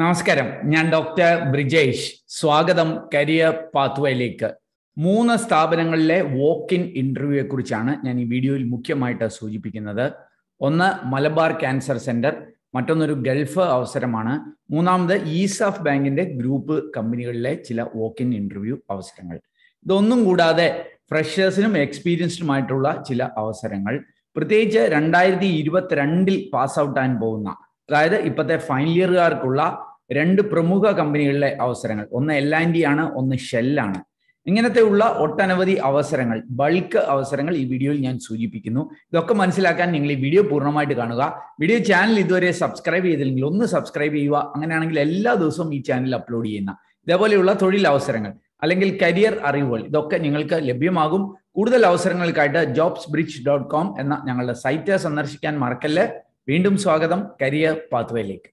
നമസ്കാരം ഞാൻ ഡോക്ടർ ബ്രിജേഷ് സ്വാഗതം കരിയർ പാത്വേയിലേക്ക് മൂന്ന് സ്ഥാപനങ്ങളിലെ വോക്ക് ഇൻ ഇന്റർവ്യൂയെ കുറിച്ചാണ് ഞാൻ ഈ വീഡിയോയിൽ മുഖ്യമായിട്ട് സൂചിപ്പിക്കുന്നത് ഒന്ന് മലബാർ ക്യാൻസർ സെന്റർ മറ്റൊന്നൊരു ഗൾഫ് അവസരമാണ് മൂന്നാമത് ഈസ് ഓഫ് ബാങ്കിന്റെ ഗ്രൂപ്പ് കമ്പനികളിലെ ചില വോക്ക് ഇൻ ഇന്റർവ്യൂ അവസരങ്ങൾ ഇതൊന്നും കൂടാതെ ഫ്രഷേഴ്സിനും എക്സ്പീരിയൻസ്ഡുമായിട്ടുള്ള ചില അവസരങ്ങൾ പ്രത്യേകിച്ച് രണ്ടായിരത്തി ഇരുപത്തിരണ്ടിൽ പാസ് ഔട്ട് ആകാൻ പോകുന്ന അതായത് ഇപ്പോഴത്തെ ഫൈനൽ ഇയർകാർക്കുള്ള രണ്ട് പ്രമുഖ കമ്പനികളിലെ അവസരങ്ങൾ ഒന്ന് എൽ ആൻഡ് ആണ് ഒന്ന് ഷെല്ലാണ് ഇങ്ങനത്തെ ഉള്ള ഒട്ടനവധി അവസരങ്ങൾ ബൾക്ക് അവസരങ്ങൾ ഈ വീഡിയോയിൽ ഞാൻ സൂചിപ്പിക്കുന്നു ഇതൊക്കെ മനസ്സിലാക്കാൻ നിങ്ങൾ ഈ വീഡിയോ പൂർണ്ണമായിട്ട് കാണുക വീഡിയോ ചാനൽ ഇതുവരെ സബ്സ്ക്രൈബ് ചെയ്തില്ലെങ്കിൽ ഒന്ന് സബ്സ്ക്രൈബ് ചെയ്യുക അങ്ങനെയാണെങ്കിൽ എല്ലാ ദിവസവും ഈ ചാനൽ അപ്ലോഡ് ചെയ്യുന്ന ഇതേപോലെയുള്ള തൊഴിൽ അവസരങ്ങൾ അല്ലെങ്കിൽ കരിയർ അറിവുകൾ ഇതൊക്കെ നിങ്ങൾക്ക് ലഭ്യമാകും കൂടുതൽ അവസരങ്ങൾക്കായിട്ട് ജോബ്സ് ബ്രിഡ്ജ് ഡോട്ട് കോം എന്ന ഞങ്ങളുടെ സൈറ്റ് സന്ദർശിക്കാൻ മറക്കല്ലേ വീണ്ടും സ്വാഗതം കരിയർ പാത്വേയിലേക്ക്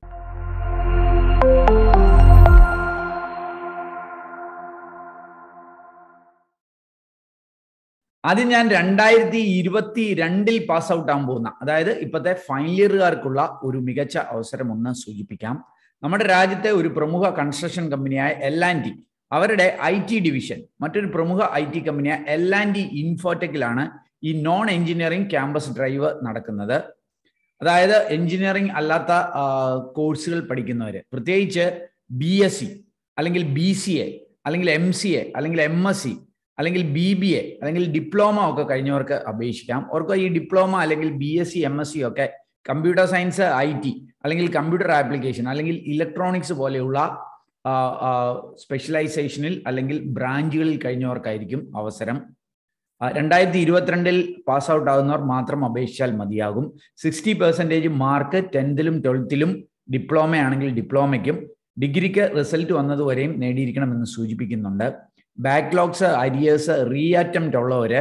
അത് ഞാൻ രണ്ടായിരത്തി ഇരുപത്തി രണ്ടിൽ പാസ് ഔട്ട് ആകാൻ പോകുന്ന അതായത് ഇപ്പോഴത്തെ ഫൈനൽ ഇയറുകാർക്കുള്ള ഒരു മികച്ച അവസരം ഒന്ന് സൂചിപ്പിക്കാം നമ്മുടെ രാജ്യത്തെ ഒരു പ്രമുഖ കൺസ്ട്രക്ഷൻ കമ്പനിയായ എൽ ആൻഡ് ടി അവരുടെ ഐ ടി ഡിവിഷൻ മറ്റൊരു പ്രമുഖ ഐ ടി കമ്പനിയായ എൽ ആൻഡ് ടി ഇൻഫോടെക്കിലാണ് ഈ നോൺ എഞ്ചിനീയറിംഗ് ക്യാമ്പസ് ഡ്രൈവ് നടക്കുന്നത് അതായത് എഞ്ചിനീയറിംഗ് അല്ലാത്ത കോഴ്സുകൾ പഠിക്കുന്നവർ പ്രത്യേകിച്ച് ബി എസ് സി അല്ലെങ്കിൽ ബി സി എ അല്ലെങ്കിൽ എം സി എ അല്ലെങ്കിൽ എം എസ് സി അല്ലെങ്കിൽ ബി ബി എ അല്ലെങ്കിൽ ഡിപ്ലോമ ഒക്കെ കഴിഞ്ഞവർക്ക് അപേക്ഷിക്കാം ഓർക്കുക ഈ ഡിപ്ലോമ അല്ലെങ്കിൽ B S C M S C ഒക്കെ കമ്പ്യൂട്ടർ സയൻസ് ഐ ടി അല്ലെങ്കിൽ കമ്പ്യൂട്ടർ ആപ്ലിക്കേഷൻ അല്ലെങ്കിൽ ഇലക്ട്രോണിക്സ് പോലെയുള്ള സ്പെഷ്യലൈസേഷനിൽ അല്ലെങ്കിൽ ബ്രാഞ്ചുകളിൽ കഴിഞ്ഞവർക്കായിരിക്കും അവസരം രണ്ടായിരത്തി ഇരുപത്തിരണ്ടിൽ പാസ് ഔട്ട് ആകുന്നവർ മാത്രം അപേക്ഷിച്ചാൽ മതിയാകും സിക്സ്റ്റി പെർസെൻറ്റേജ് മാർക്ക് ടെൻത്തിലും ട്വൽത്തിലും ഡിപ്ലോമ ആണെങ്കിൽ ഡിപ്ലോമയ്ക്കും ഡിഗ്രിക്ക് റിസൾട്ട് വന്നതുവരെയും നേടിയിരിക്കണമെന്ന് സൂചിപ്പിക്കുന്നുണ്ട് ബാക്ക്ലോഗ്സ് അരിയേഴ്സ് റീ അറ്റംപ്റ്റ് ഉള്ളവർ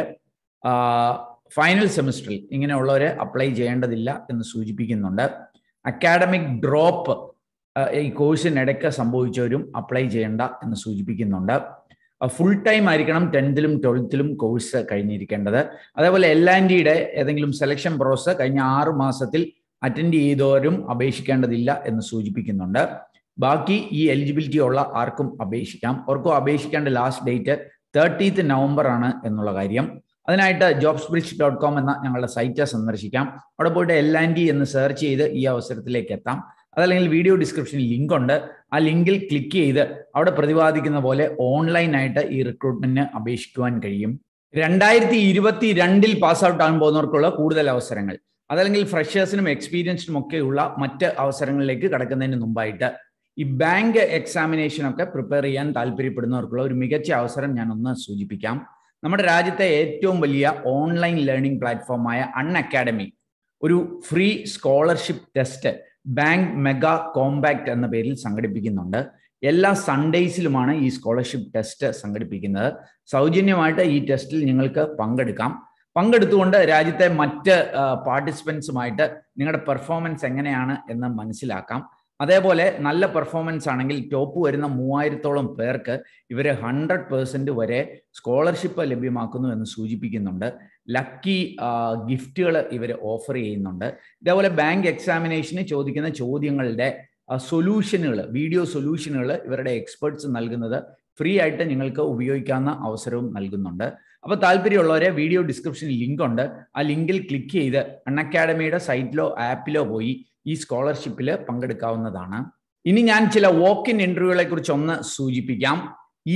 ഫൈനൽ സെമിസ്റ്ററിൽ ഇങ്ങനെയുള്ളവർ അപ്ലൈ ചെയ്യേണ്ടതില്ല എന്ന് സൂചിപ്പിക്കുന്നുണ്ട് അക്കാഡമിക് ഡ്രോപ്പ് ഈ കോഴ്സിനിടയ്ക്ക് സംഭവിച്ചവരും അപ്ലൈ ചെയ്യേണ്ട എന്ന് സൂചിപ്പിക്കുന്നുണ്ട് ഫുൾ ടൈം ആയിരിക്കണം ടെൻത്തിലും ട്വൽത്തിലും കോഴ്സ് കഴിഞ്ഞിരിക്കേണ്ടത് അതേപോലെ എൽ ആൻഡ് ഡിയുടെ ഏതെങ്കിലും സെലക്ഷൻ പ്രോസസ്സ് കഴിഞ്ഞ ആറ് മാസത്തിൽ അറ്റൻഡ് ചെയ്തവരും അപേക്ഷിക്കേണ്ടതില്ല എന്ന് സൂചിപ്പിക്കുന്നുണ്ട് ബാക്കി ഈ എലിജിബിലിറ്റി ഉള്ള ആർക്കും അപേക്ഷിക്കാം ഓർക്കും അപേക്ഷിക്കേണ്ട ലാസ്റ്റ് ഡേറ്റ് തേർട്ടീത്ത് നവംബർ ആണ് എന്നുള്ള കാര്യം അതിനായിട്ട് ജോബ്സ് ബ്രിഡ്ജ് ഡോട്ട് കോം എന്ന ഞങ്ങളുടെ സൈറ്റ് സന്ദർശിക്കാം അവിടെ പോയിട്ട് എൽ ആൻഡ് ഡി എന്ന് സെർച്ച് ചെയ്ത് ഈ അവസരത്തിലേക്ക് എത്താം അതല്ലെങ്കിൽ വീഡിയോ ഡിസ്ക്രിപ്ഷനിൽ ലിങ്ക് ഉണ്ട് ആ ലിങ്കിൽ ക്ലിക്ക് ചെയ്ത് അവിടെ പ്രതിപാദിക്കുന്ന പോലെ ഓൺലൈനായിട്ട് ഈ റിക്രൂട്ട്മെന്റിന് അപേക്ഷിക്കുവാൻ കഴിയും രണ്ടായിരത്തി ഇരുപത്തി രണ്ടിൽ പാസ് ഔട്ട് ആകാൻ പോകുന്നവർക്കുള്ള കൂടുതൽ അവസരങ്ങൾ അതല്ലെങ്കിൽ ഫ്രഷേഴ്സിനും എക്സ്പീരിയൻസിനും ഒക്കെയുള്ള മറ്റ് അവസരങ്ങളിലേക്ക് കടക്കുന്നതിന് മുമ്പായിട്ട് ഈ ബാങ്ക് എക്സാമിനേഷൻ ഒക്കെ പ്രിപ്പയർ ചെയ്യാൻ താല്പര്യപ്പെടുന്നവർക്കുള്ള ഒരു മികച്ച അവസരം ഞാൻ ഒന്ന് സൂചിപ്പിക്കാം നമ്മുടെ രാജ്യത്തെ ഏറ്റവും വലിയ ഓൺലൈൻ ലേണിംഗ് പ്ലാറ്റ്ഫോമായ അൺ അക്കാഡമി ഒരു free scholarship test bank mega compact എന്ന പേരിൽ സംഘടിപ്പിക്കുന്നുണ്ട് എല്ലാ സൺഡേയ്സിലുമാണ് ഈ സ്കോളർഷിപ്പ് ടെസ്റ്റ് സംഘടിപ്പിക്കുന്നത് സൗജന്യമായിട്ട് ഈ ടെസ്റ്റിൽ നിങ്ങൾക്ക് പങ്കെടുക്കാം പങ്കെടുത്തുകൊണ്ട് രാജ്യത്തെ മറ്റ് പാർട്ടിസിപ്പൻസുമായിട്ട് നിങ്ങളുടെ പെർഫോമൻസ് എങ്ങനെയാണ് എന്ന് മനസ്സിലാക്കാം അതേപോലെ നല്ല പെർഫോമൻസ് ആണെങ്കിൽ ടോപ്പ് വരുന്ന മൂവായിരത്തോളം പേർക്ക് ഇവർ ഹൺഡ്രഡ് പേഴ്സൻറ്റ് വരെ സ്കോളർഷിപ്പ് ലഭ്യമാക്കുന്നു എന്ന് സൂചിപ്പിക്കുന്നുണ്ട് ലക്കി ഗിഫ്റ്റുകൾ ഇവർ ഓഫർ ചെയ്യുന്നുണ്ട് ഇതേപോലെ ബാങ്ക് എക്സാമിനേഷന് ചോദിക്കുന്ന ചോദ്യങ്ങളുടെ സൊല്യൂഷനുകൾ വീഡിയോ സൊല്യൂഷനുകൾ ഇവരുടെ എക്സ്പേർട്സ് നൽകുന്നത് ഫ്രീ ആയിട്ട് നിങ്ങൾക്ക് ഉപയോഗിക്കാവുന്ന അവസരവും നൽകുന്നുണ്ട് അപ്പോൾ താല്പര്യമുള്ളവരെ വീഡിയോ ഡിസ്ക്രിപ്ഷനിൽ ലിങ്ക് ഉണ്ട് ആ ലിങ്കിൽ ക്ലിക്ക് ചെയ്ത് അൺഅക്കാഡമിയുടെ സൈറ്റിലോ ആപ്പിലോ പോയി ഈ സ്കോളർഷിപ്പിൽ പങ്കെടുക്കാവുന്നതാണ് ഇനി ഞാൻ ചില വോക്ക് ഇൻ ഇന്റർവ്യൂകളെ കുറിച്ച് ഒന്ന് സൂചിപ്പിക്കാം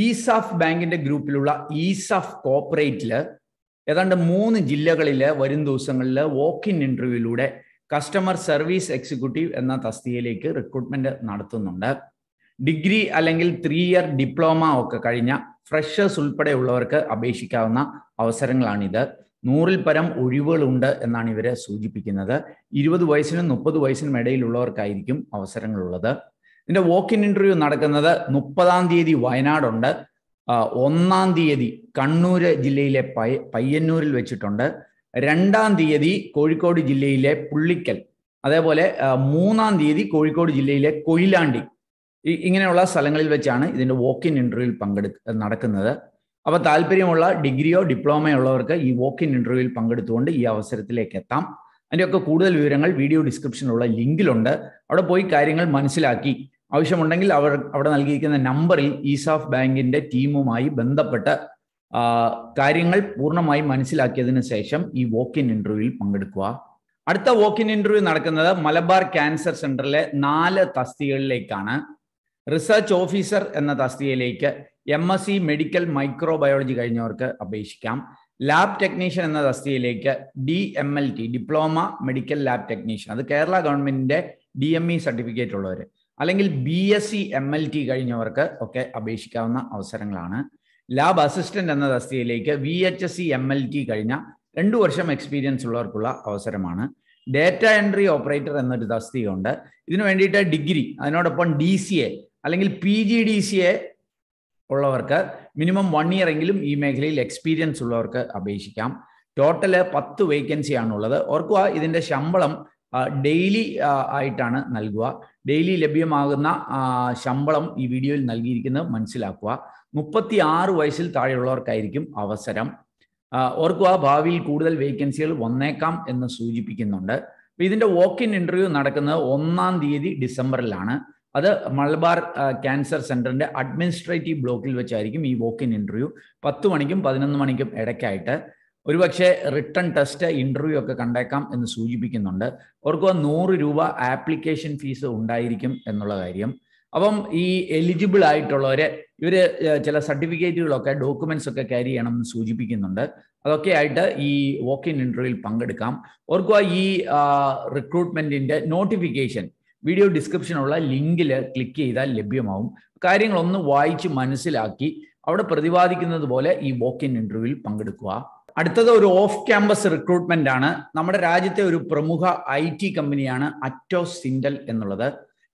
ഈസ് ഓഫ് ബാങ്കിന്റെ ഗ്രൂപ്പിലുള്ള ഈസ് ഓഫ് കോപ്പറേറ്റില് ഏതാണ്ട് മൂന്ന് ജില്ലകളിൽ വരും ദിവസങ്ങളിൽ വോക്ക് ഇൻ ഇന്റർവ്യൂയിലൂടെ കസ്റ്റമർ സർവീസ് എക്സിക്യൂട്ടീവ് എന്ന തസ്തികയിലേക്ക് റിക്രൂട്ട്മെന്റ് നടത്തുന്നുണ്ട് ഡിഗ്രി അല്ലെങ്കിൽ ത്രീ ഇയർ ഡിപ്ലോമ ഒക്കെ കഴിഞ്ഞ ഫ്രഷേഴ്സ് ഉൾപ്പെടെയുള്ളവർക്ക് അപേക്ഷിക്കാവുന്ന അവസരങ്ങളാണിത് നൂറിൽ പരം ഒഴിവുകളുണ്ട് എന്നാണ് ഇവരെ സൂചിപ്പിക്കുന്നത് ഇരുപത് വയസ്സിനും മുപ്പത് വയസ്സിനും ഇടയിലുള്ളവർക്കായിരിക്കും അവസരങ്ങളുള്ളത് ഇതിന്റെ വോക്ക് ഇൻ ഇന്റർവ്യൂ നടക്കുന്നത് മുപ്പതാം തീയതി വയനാടുണ്ട് ഒന്നാം തീയതി കണ്ണൂർ ജില്ലയിലെ പയ പയ്യന്നൂരിൽ വെച്ചിട്ടുണ്ട് രണ്ടാം തീയതി കോഴിക്കോട് ജില്ലയിലെ പുള്ളിക്കൽ അതേപോലെ മൂന്നാം തീയതി കോഴിക്കോട് ജില്ലയിലെ കൊയിലാണ്ടി ഇങ്ങനെയുള്ള സ്ഥലങ്ങളിൽ വെച്ചാണ് ഇതിന്റെ വോക്ക് ഇൻ ഇന്റർവ്യൂവിൽ പങ്കെടുക്ക നടക്കുന്നത് അപ്പോൾ താല്പര്യമുള്ള ഡിഗ്രിയോ ഡിപ്ലോമയോ ഉള്ളവർക്ക് ഈ വോക്ക് ഇൻ ഇൻ്റർവ്യൂവിൽ പങ്കെടുത്തുകൊണ്ട് ഈ അവസരത്തിലേക്ക് എത്താം അതിൻ്റെയൊക്കെ കൂടുതൽ വിവരങ്ങൾ വീഡിയോ ഡിസ്ക്രിപ്ഷനിലുള്ള ലിങ്കിലുണ്ട് അവിടെ പോയി കാര്യങ്ങൾ മനസ്സിലാക്കി ആവശ്യമുണ്ടെങ്കിൽ അവർ അവിടെ നൽകിയിരിക്കുന്ന നമ്പറിൽ ഈസാഫ് ബാങ്കിന്റെ ടീമുമായി ബന്ധപ്പെട്ട് കാര്യങ്ങൾ പൂർണ്ണമായി മനസ്സിലാക്കിയതിന് ശേഷം ഈ വോക്ക് ഇൻ ഇന്റർവ്യൂവിൽ പങ്കെടുക്കുക അടുത്ത വോക്ക് ഇൻ ഇന്റർവ്യൂ നടക്കുന്നത് മലബാർ ക്യാൻസർ സെന്ററിലെ നാല് തസ്തികകളിലേക്കാണ് റിസർച്ച് ഓഫീസർ എന്ന തസ്തികയിലേക്ക് M S C medical microbiology കഴിഞ്ഞവർക്ക് അപേക്ഷിക്കാം ലാബ് ടെക്നീഷ്യൻ എന്ന തസ്തിയിലേക്ക് D M L T diploma medical lab technician അത് കേരള ഗവൺമെന്റിന്റെ ഡി എം ഇ സർട്ടിഫിക്കറ്റ് ഉള്ളവർ അല്ലെങ്കിൽ B S C M L T കഴിഞ്ഞവർക്ക് ഒക്കെ അപേക്ഷിക്കാവുന്ന അവസരങ്ങളാണ് ലാബ് അസിസ്റ്റന്റ് എന്ന തസ്തിയിലേക്ക് V H S C M L T കഴിഞ്ഞ രണ്ടു വർഷം എക്സ്പീരിയൻസ് ഉള്ളവർക്കുള്ള അവസരമാണ് ഡാറ്റ എൻട്രി ഓപ്പറേറ്റർ എന്നൊരു തസ്തികയുണ്ട് ഇതിനു വേണ്ടിയിട്ട് ഡിഗ്രി അതിനോടൊപ്പം ഡി സി എ അല്ലെങ്കിൽ P G D C A ഉള്ളവർക്ക് മിനിമം വൺ ഇയർ എങ്കിലും ഈ മേഖലയിൽ എക്സ്പീരിയൻസ് ഉള്ളവർക്ക് അപേക്ഷിക്കാം ടോട്ടല് പത്ത് വേക്കൻസി ആണുള്ളത് ഓർക്കുക ഇതിൻ്റെ ശമ്പളം ഡെയിലി ആയിട്ടാണ് നൽകുക ഡെയിലി ലഭ്യമാകുന്ന ശമ്പളം ഈ വീഡിയോയിൽ നൽകിയിരിക്കുന്നത് മനസ്സിലാക്കുക മുപ്പത്തി ആറ് വയസ്സിൽ താഴെയുള്ളവർക്കായിരിക്കും അവസരം ഓർക്കുക ഭാവിയിൽ കൂടുതൽ വേക്കൻസികൾ വന്നേക്കാം എന്ന് സൂചിപ്പിക്കുന്നുണ്ട് ഇതിന്റെ വോക്ക് ഇൻ ഇന്റർവ്യൂ നടക്കുന്നത് ഒന്നാം തീയതി ഡിസംബറിലാണ് അത് മലബാർ ക്യാൻസർ സെന്ററിന്റെ അഡ്മിനിസ്ട്രേറ്റീവ് ബ്ലോക്കിൽ വെച്ചായിരിക്കും ഈ വോക്ക് ഇൻ ഇന്റർവ്യൂ പത്ത് മണിക്കും പതിനൊന്ന് മണിക്കും ഇടയ്ക്കായിട്ട് ഒരുപക്ഷെ റിട്ടേൺ ടെസ്റ്റ് ഇന്റർവ്യൂ ഒക്കെ കണ്ടേക്കാം എന്ന് സൂചിപ്പിക്കുന്നുണ്ട് ഓർക്കുക നൂറ് രൂപ ആപ്ലിക്കേഷൻ ഫീസ് ഉണ്ടായിരിക്കും എന്നുള്ള കാര്യം അപ്പം ഈ എലിജിബിൾ ആയിട്ടുള്ളവരെ ഇവര് ചില സർട്ടിഫിക്കറ്റുകളൊക്കെ ഡോക്യുമെന്റ്സ് ഒക്കെ ക്യാരി ചെയ്യണം എന്ന് സൂചിപ്പിക്കുന്നുണ്ട് അതൊക്കെ ആയിട്ട് ഈ വോക്ക് ഇൻ ഇന്റർവ്യൂവിൽ പങ്കെടുക്കാം ഓർക്കുക ഈ റിക്രൂട്ട്മെന്റിന്റെ നോട്ടിഫിക്കേഷൻ വീഡിയോ ഡിസ്ക്രിപ്ഷനുള്ള ലിങ്കിൽ ക്ലിക്ക് ചെയ്താൽ ലഭ്യമാവും കാര്യങ്ങളൊന്ന് വായിച്ച് മനസ്സിലാക്കി അവിടെ പ്രതിപാദിക്കുന്നത് പോലെ ഈ വോക്ക് ഇൻ ഇന്റർവ്യൂവിൽ പങ്കെടുക്കുക അടുത്തത് ഒരു ഓഫ് ക്യാമ്പസ് റിക്രൂട്ട്മെന്റ് ആണ് നമ്മുടെ രാജ്യത്തെ ഒരു പ്രമുഖ ഐ ടി കമ്പനിയാണ് അറ്റോസ് സിൻഡൽ എന്നുള്ളത്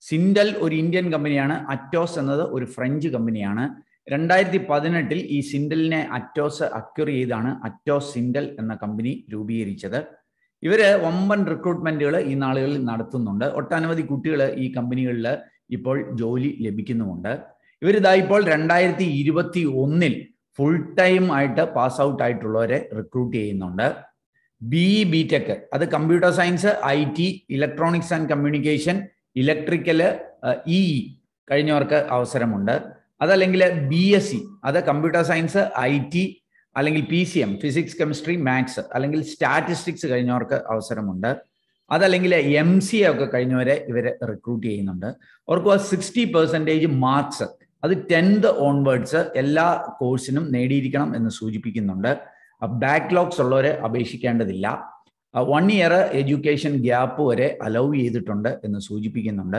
സിൻഡൽ ഒരു ഇന്ത്യൻ കമ്പനിയാണ് അറ്റോസ് എന്നത് ഒരു ഫ്രഞ്ച് കമ്പനിയാണ് രണ്ടായിരത്തി പതിനെട്ടിൽ ഈ സിൻഡലിനെ അറ്റോസ് അക്വയർ ചെയ്താണ് അറ്റോസ് സിൻഡൽ എന്ന കമ്പനി രൂപീകരിച്ചത് ഇവര് വമ്പൻ റിക്രൂട്ട്മെന്റുകൾ ഈ നാളുകളിൽ നടത്തുന്നുണ്ട് ഒട്ടനവധി കുട്ടികൾ ഈ കമ്പനികളിൽ ഇപ്പോൾ ജോലി ലഭിക്കുന്നുമുണ്ട് ഇവരിതാ ഇപ്പോൾ രണ്ടായിരത്തി ഇരുപത്തി ഒന്നിൽ ഫുൾ ടൈം ആയിട്ട് പാസ് ഔട്ട് ആയിട്ടുള്ളവരെ റിക്രൂട്ട് ചെയ്യുന്നുണ്ട് ബി ഇ ബി ടെക് അത് computer science I T electronics and communication electrical E കഴിഞ്ഞവർക്ക് അവസരമുണ്ട് അതല്ലെങ്കിൽ ബി എസ് സി അത് കമ്പ്യൂട്ടർ സയൻസ് ഐ ടി അല്ലെങ്കിൽ P C M physics chemistry maths അല്ലെങ്കിൽ സ്റ്റാറ്റിസ്റ്റിക്സ് കഴിഞ്ഞവർക്ക് അവസരമുണ്ട് അതല്ലെങ്കിൽ എം സി ഒക്കെ കഴിഞ്ഞവരെ ഇവരെ റിക്രൂട്ട് ചെയ്യുന്നുണ്ട് അവർക്ക് സിക്സ്റ്റി പെർസെൻറ്റേജ് മാർക്സ് അത് ടെൻത്ത് ഓൺവേർഡ്സ് എല്ലാ കോഴ്സിനും നേടിയിരിക്കണം എന്ന് സൂചിപ്പിക്കുന്നുണ്ട് ബാക്ക്ലോഗ്സ് ഉള്ളവരെ അപേക്ഷിക്കേണ്ടതില്ല വൺ ഇയർ എഡ്യൂക്കേഷൻ ഗ്യാപ്പ് വരെ അലൗ ചെയ്തിട്ടുണ്ട് എന്ന് സൂചിപ്പിക്കുന്നുണ്ട്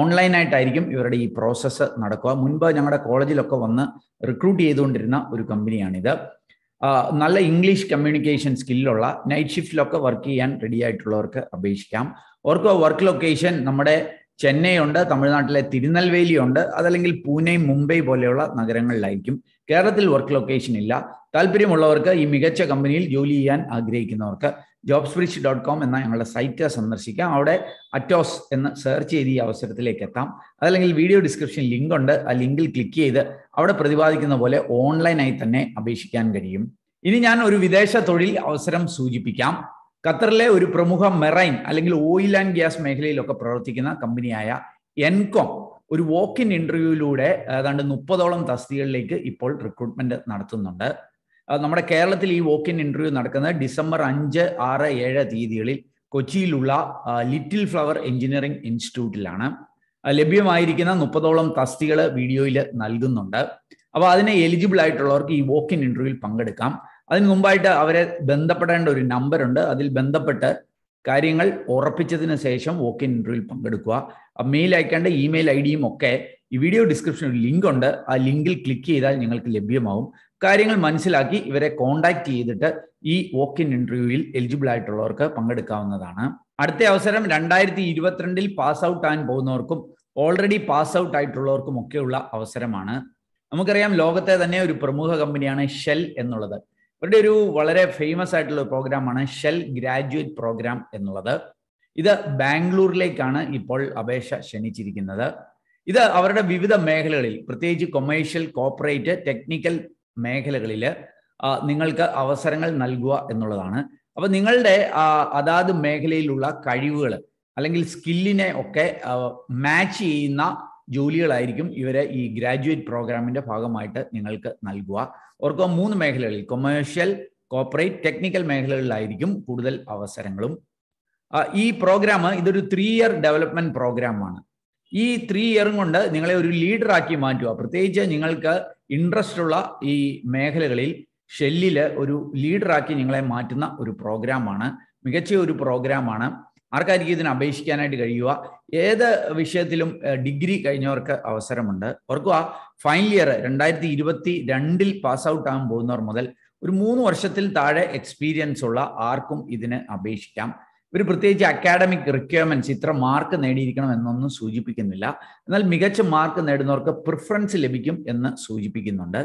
ഓൺലൈനായിട്ടായിരിക്കും ഇവരുടെ ഈ പ്രോസസ്സ് നടക്കുക മുൻപ് ഞങ്ങളുടെ കോളേജിലൊക്കെ വന്ന് റിക്രൂട്ട് ചെയ്തുകൊണ്ടിരുന്ന ഒരു കമ്പനിയാണിത് നല്ല ഇംഗ്ലീഷ് കമ്മ്യൂണിക്കേഷൻ സ്കില്ലുള്ള നൈറ്റ് ഷിഫ്റ്റിലൊക്കെ വർക്ക് ചെയ്യാൻ റെഡി ആയിട്ടുള്ളവർക്ക് അപേക്ഷിക്കാം ഓർക്ക് വർക്ക് ലൊക്കേഷൻ നമ്മുടെ ചെന്നൈ ഉണ്ട് തമിഴ്നാട്ടിലെ തിരുനെൽവേലി ഉണ്ട് അതല്ലെങ്കിൽ പൂനെ മുംബൈ പോലെയുള്ള നഗരങ്ങളിലായിരിക്കും കേരളത്തിൽ വർക്ക് ലൊക്കേഷൻ ഇല്ല താല്പര്യമുള്ളവർക്ക് ഈ മികച്ച കമ്പനിയിൽ ജോലി ചെയ്യാൻ ആഗ്രഹിക്കുന്നവർക്ക് ജോബ്സ് സ്പ്രിച്ച് ഡോട്ട് കോം എന്ന ഞങ്ങളുടെ സൈറ്റ് സന്ദർശിക്കാം അവിടെ അറ്റോസ് എന്ന് സെർച്ച് ചെയ്ത് ഈ അവസരത്തിലേക്ക് എത്താം അതല്ലെങ്കിൽ വീഡിയോ ഡിസ്ക്രിപ്ഷൻ ലിങ്ക് ഉണ്ട് ആ ലിങ്കിൽ ക്ലിക്ക് ചെയ്ത് അവിടെ പ്രതിപാദിക്കുന്ന പോലെ ഓൺലൈനായി തന്നെ അപേക്ഷിക്കാൻ കഴിയും ഇനി ഞാൻ ഒരു വിദേശ തൊഴിൽ അവസരം സൂചിപ്പിക്കാം ഖത്തറിലെ ഒരു പ്രമുഖ മെറൈൻ അല്ലെങ്കിൽ ഓയിൽ ആൻഡ് ഗ്യാസ് മേഖലയിലൊക്കെ പ്രവർത്തിക്കുന്ന കമ്പനിയായ എൻകോം ഒരു വോക്ക് ഇൻ ഇന്റർവ്യൂവിലൂടെ ഏതാണ്ട് മുപ്പതോളം തസ്തികളിലേക്ക് ഇപ്പോൾ റിക്രൂട്ട്മെന്റ് നടത്തുന്നുണ്ട് നമ്മുടെ കേരളത്തിൽ ഈ വോക്ക് ഇൻ ഇന്റർവ്യൂ നടക്കുന്നത് ഡിസംബർ അഞ്ച് ആറ് ഏഴ് തീയതികളിൽ കൊച്ചിയിലുള്ള ലിറ്റിൽ ഫ്ലവർ എഞ്ചിനീയറിംഗ് ഇൻസ്റ്റിറ്റ്യൂട്ടിലാണ് ലഭ്യമായിരിക്കുന്ന മുപ്പതോളം തസ്തികൾ വീഡിയോയിൽ നൽകുന്നുണ്ട് അപ്പോൾ അതിനെ എലിജിബിൾ ആയിട്ടുള്ളവർക്ക് ഈ വോക്കിൻ ഇൻ്റർവ്യൂവിൽ ഇന്റർവ്യൂവിൽ പങ്കെടുക്കാം അതിന് മുമ്പായിട്ട് അവരെ ബന്ധപ്പെടേണ്ട ഒരു നമ്പർ ഉണ്ട് അതിൽ ബന്ധപ്പെട്ട് കാര്യങ്ങൾ ഉറപ്പിച്ചതിന് ശേഷം വോക്കിൻ ഇൻ്റർവ്യൂവിൽ ഇന്റർവ്യൂവിൽ പങ്കെടുക്കുക മെയിൽ അയക്കേണ്ട ഇമെയിൽ ഐ ഡിയും ഒക്കെ ഈ വീഡിയോ ഡിസ്ക്രിപ്ഷനിൽ ലിങ്ക് ഉണ്ട് ആ ലിങ്കിൽ ക്ലിക്ക് ചെയ്താൽ നിങ്ങൾക്ക് ലഭ്യമാവും കാര്യങ്ങൾ മനസ്സിലാക്കി ഇവരെ കോണ്ടാക്ട് ചെയ്തിട്ട് ഈ വോക്കിൻ ഇൻ്റർവ്യൂവിൽ ഇന്റർവ്യൂവിൽ എലിജിബിൾ ആയിട്ടുള്ളവർക്ക് പങ്കെടുക്കാവുന്നതാണ് അടുത്ത അവസരം രണ്ടായിരത്തി ഇരുപത്തിരണ്ടിൽ പാസ് ഔട്ട് ആകാൻ പോകുന്നവർക്കും ഓൾറെഡി പാസ് ഔട്ട് ആയിട്ടുള്ളവർക്കും ഒക്കെയുള്ള അവസരമാണ് നമുക്കറിയാം ലോകത്തെ തന്നെ ഒരു പ്രമുഖ കമ്പനിയാണ് ഷെൽ എന്നുള്ളത് ഇവരുടെ ഒരു വളരെ ഫേമസ് ആയിട്ടുള്ള പ്രോഗ്രാമാണ് ഷെൽ ഗ്രാജുവേറ്റ് പ്രോഗ്രാം എന്നുള്ളത് ഇത് ബാംഗ്ലൂരിലേക്കാണ് ഇപ്പോൾ അപേക്ഷ ക്ഷണിച്ചിരിക്കുന്നത് ഇത് അവരുടെ വിവിധ മേഖലകളിൽ പ്രത്യേകിച്ച് കൊമേഴ്ഷ്യൽ കോപ്പറേറ്റ് ടെക്നിക്കൽ മേഖലകളിൽ നിങ്ങൾക്ക് അവസരങ്ങൾ നൽകുക എന്നുള്ളതാണ് അപ്പോൾ നിങ്ങളുടെ അതാത് മേഖലയിലുള്ള കഴിവുകൾ അല്ലെങ്കിൽ സ്കില്ലിനെ ഒക്കെ മാച്ച് ചെയ്യുന്ന ജോലികളായിരിക്കും ഇവരെ ഈ ഗ്രാജുവേറ്റ് പ്രോഗ്രാമിന്റെ ഭാഗമായിട്ട് നിങ്ങൾക്ക് നൽകുക ഓർക്കുക മൂന്ന് മേഖലകളിൽ കൊമേഴ്ഷ്യൽ കോപ്പറേറ്റ് ടെക്നിക്കൽ മേഖലകളിലായിരിക്കും കൂടുതൽ അവസരങ്ങളും ഈ പ്രോഗ്രാം ഇതൊരു ത്രീ ഇയർ ഡെവലപ്മെന്റ് പ്രോഗ്രാമാണ് ഈ ത്രീ ഇയറും കൊണ്ട് നിങ്ങളെ ഒരു ലീഡർ ആക്കി മാറ്റുക പ്രത്യേകിച്ച് നിങ്ങൾക്ക് ഇൻട്രസ്റ്റ് ഉള്ള ഈ മേഖലകളിൽ ഷെല്ലിൽ ഒരു ലീഡറാക്കി നിങ്ങളെ മാറ്റുന്ന ഒരു പ്രോഗ്രാമാണ് മികച്ച ഒരു പ്രോഗ്രാമാണ് ആർക്കായിരിക്കും ഇതിന് അപേക്ഷിക്കാനായിട്ട് കഴിയുക ഏത് വിഷയത്തിലും ഡിഗ്രി കഴിഞ്ഞവർക്ക് അവസരമുണ്ട് ഓർക്കുക ഫൈനൽ ഇയർ രണ്ടായിരത്തി ഇരുപത്തി രണ്ടിൽ പാസ് ഔട്ട് ആകാൻ പോകുന്നവർ മുതൽ ഒരു മൂന്ന് വർഷത്തിൽ താഴെ എക്സ്പീരിയൻസ് ഉള്ള ആർക്കും ഇതിന് അപേക്ഷിക്കാം ഇവർ പ്രത്യേകിച്ച് അക്കാഡമിക് റിക്വയർമെന്റ്സ് ഇത്ര മാർക്ക് നേടിയിരിക്കണം എന്നൊന്നും സൂചിപ്പിക്കുന്നില്ല എന്നാൽ മികച്ച മാർക്ക് നേടുന്നവർക്ക് പ്രിഫറൻസ് ലഭിക്കും എന്ന് സൂചിപ്പിക്കുന്നുണ്ട്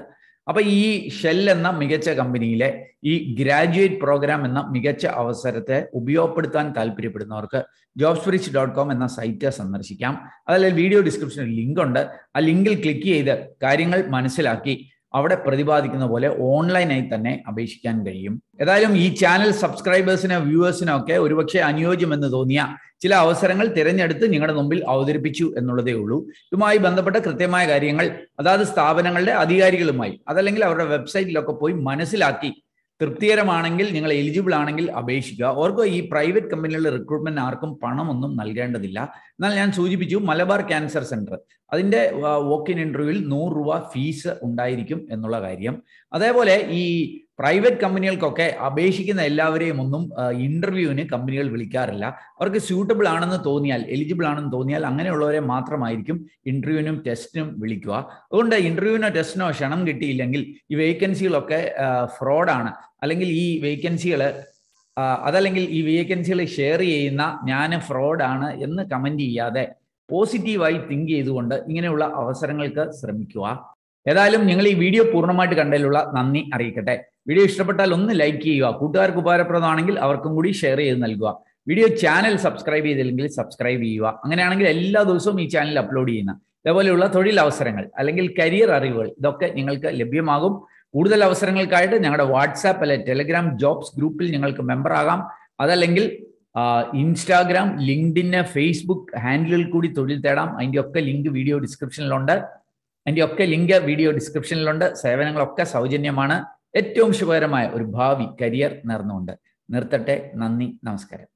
അപ്പൊ ഈ ഷെൽ എന്ന മികച്ച കമ്പനിയിലെ ഈ ഗ്രാജുവേറ്റ് പ്രോഗ്രാം എന്ന മികച്ച അവസരത്തെ ഉപയോഗപ്പെടുത്താൻ താല്പര്യപ്പെടുന്നവർക്ക് ജോബ് ഫ്രിച്ച് ഡോട്ട് കോം എന്ന സൈറ്റ് സന്ദർശിക്കാം അതിൽ വീഡിയോ ഡിസ്ക്രിപ്ഷനിൽ ലിങ്ക് ഉണ്ട് ആ ലിങ്കിൽ ക്ലിക്ക് ചെയ്ത് കാര്യങ്ങൾ മനസ്സിലാക്കി അവിടെ പ്രതിപാദിക്കുന്ന പോലെ ഓൺലൈനായി തന്നെ അപേക്ഷിക്കാൻ കഴിയും ഏതായാലും ഈ ചാനൽ സബ്സ്ക്രൈബേഴ്സിനോ വ്യൂവേഴ്സിനോ ഒക്കെ ഒരുപക്ഷെ അനുയോജ്യമെന്ന് തോന്നിയ ചില അവസരങ്ങൾ തിരഞ്ഞെടുത്ത് നിങ്ങളുടെ മുമ്പിൽ അവതരിപ്പിച്ചു എന്നുള്ളതേ ഉള്ളൂ ഇതുമായി ബന്ധപ്പെട്ട കൃത്യമായ കാര്യങ്ങൾ അതാത് സ്ഥാപനങ്ങളുടെ അധികാരികളുമായി അതല്ലെങ്കിൽ അവരുടെ വെബ്സൈറ്റിലൊക്കെ പോയി മനസ്സിലാക്കി തൃപ്തികരമാണെങ്കിൽ നിങ്ങൾ എലിജിബിൾ ആണെങ്കിൽ അപേക്ഷിക്കുക ഓർക്കുക ഈ പ്രൈവറ്റ് കമ്പനികളുടെ റിക്രൂട്ട്മെന്റ് ആർക്കും പണമൊന്നും നൽകേണ്ടതില്ല എന്നാൽ ഞാൻ സൂചിപ്പിച്ചു മലബാർ ക്യാൻസർ സെന്റർ അതിന്റെ വോക്ക് ഇൻ ഇന്റർവ്യൂവിൽ നൂറ് രൂപ ഫീസ് ഉണ്ടായിരിക്കും എന്നുള്ള കാര്യം അതേപോലെ ഈ പ്രൈവറ്റ് കമ്പനികൾക്കൊക്കെ അപേക്ഷിക്കുന്ന എല്ലാവരെയും ഒന്നും ഇന്റർവ്യൂവിന് കമ്പനികൾ വിളിക്കാറില്ല അവർക്ക് സ്യൂട്ടബിൾ ആണെന്ന് തോന്നിയാൽ എലിജിബിൾ ആണെന്ന് തോന്നിയാൽ അങ്ങനെയുള്ളവരെ മാത്രമായിരിക്കും ഇന്റർവ്യൂവിനും ടെസ്റ്റിനും വിളിക്കുക അതുകൊണ്ട് ഇന്റർവ്യൂവിനോ ടെസ്റ്റിനോ ക്ഷണം കിട്ടിയില്ലെങ്കിൽ ഈ വേക്കൻസികളൊക്കെ ഫ്രോഡാണ് അല്ലെങ്കിൽ ഈ വേക്കൻസികൾ അതല്ലെങ്കിൽ ഈ വേക്കൻസികൾ ഷെയർ ചെയ്യുന്ന ഞാൻ ഫ്രോഡാണ് എന്ന് കമന്റ് ചെയ്യാതെ പോസിറ്റീവായി തിങ്ക് ചെയ്തുകൊണ്ട് ഇങ്ങനെയുള്ള അവസരങ്ങൾക്ക് ശ്രമിക്കുക ഏതായാലും നിങ്ങൾ ഈ വീഡിയോ പൂർണ്ണമായിട്ട് കണ്ടതിലുള്ള നന്ദി അറിയിക്കട്ടെ വീഡിയോ ഇഷ്ടപ്പെട്ടാൽ ഒന്ന് ലൈക്ക് ചെയ്യുക കൂട്ടുകാർക്ക് ഉപകാരപ്രദമാണെങ്കിൽ അവർക്കും കൂടി ഷെയർ ചെയ്ത് നൽകുക വീഡിയോ ചാനൽ സബ്സ്ക്രൈബ് ചെയ്തില്ലെങ്കിൽ സബ്സ്ക്രൈബ് ചെയ്യുക അങ്ങനെയാണെങ്കിൽ എല്ലാ ദിവസവും ഈ ചാനൽ അപ്ലോഡ് ചെയ്യുന്ന ഇതേപോലെയുള്ള തൊഴിലവസരങ്ങൾ അല്ലെങ്കിൽ കരിയർ അറിവുകൾ ഇതൊക്കെ നിങ്ങൾക്ക് ലഭ്യമാകും കൂടുതൽ അവസരങ്ങൾക്കായിട്ട് ഞങ്ങളുടെ വാട്സാപ്പ് അല്ലെ ടെലഗ്രാം ജോബ്സ് ഗ്രൂപ്പിൽ ഞങ്ങൾക്ക് മെമ്പർ ആകാം അതല്ലെങ്കിൽ ഇൻസ്റ്റാഗ്രാം ലിങ്ക്ഡിന് ഫേസ്ബുക്ക് ഹാൻഡിലിൽ കൂടി തൊഴിൽ തേടാം അതിൻ്റെ ഒക്കെ ലിങ്ക് വീഡിയോ ഡിസ്ക്രിപ്ഷനിലുണ്ട് അതിൻ്റെ ഒക്കെ ലിങ്ക് വീഡിയോ ഡിസ്ക്രിപ്ഷനിലുണ്ട് സേവനങ്ങളൊക്കെ സൗജന്യമാണ് ഏറ്റവും ശുഭകരമായ ഒരു ഭാവി കരിയർ നേർന്നുകൊണ്ട് നിർത്തട്ടെ നന്ദി നമസ്കാരം